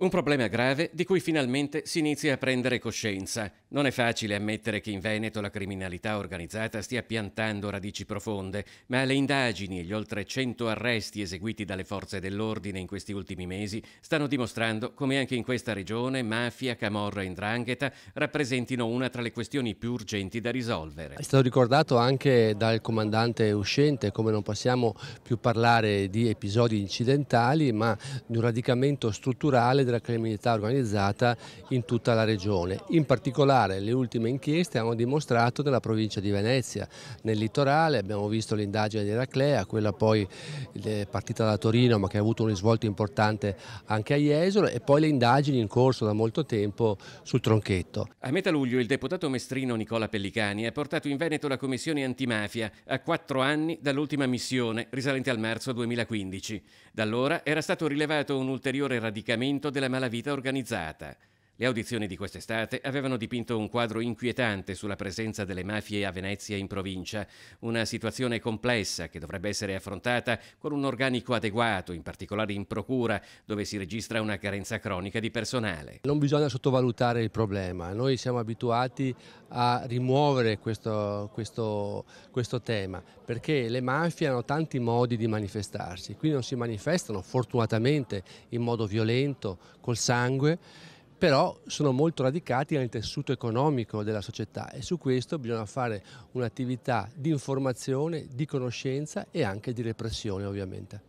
Un problema grave di cui finalmente si inizia a prendere coscienza. Non è facile ammettere che in Veneto la criminalità organizzata stia piantando radici profonde, ma le indagini e gli oltre 100 arresti eseguiti dalle forze dell'ordine in questi ultimi mesi stanno dimostrando come anche in questa regione mafia, camorra e indrangheta rappresentino una tra le questioni più urgenti da risolvere. È stato ricordato anche dal comandante uscente come non possiamo più parlare di episodi incidentali, ma di un radicamento strutturale della criminalità organizzata in tutta la regione. In particolare le ultime inchieste hanno dimostrato nella provincia di Venezia, nel litorale, abbiamo visto l'indagine di Eraclea, quella poi eh, partita da Torino ma che ha avuto un risvolto importante anche a Jesolo e poi le indagini in corso da molto tempo sul tronchetto. A metà luglio il deputato mestrino Nicola Pellicani ha portato in Veneto la commissione antimafia a quattro anni dall'ultima missione risalente al marzo 2015. Da allora era stato rilevato un ulteriore radicamento del della malavita organizzata. Le audizioni di quest'estate avevano dipinto un quadro inquietante sulla presenza delle mafie a Venezia in provincia, una situazione complessa che dovrebbe essere affrontata con un organico adeguato, in particolare in procura, dove si registra una carenza cronica di personale. Non bisogna sottovalutare il problema, noi siamo abituati a rimuovere questo, questo, questo tema, perché le mafie hanno tanti modi di manifestarsi, qui non si manifestano fortunatamente in modo violento, col sangue, però sono molto radicati nel tessuto economico della società e su questo bisogna fare un'attività di informazione, di conoscenza e anche di repressione ovviamente.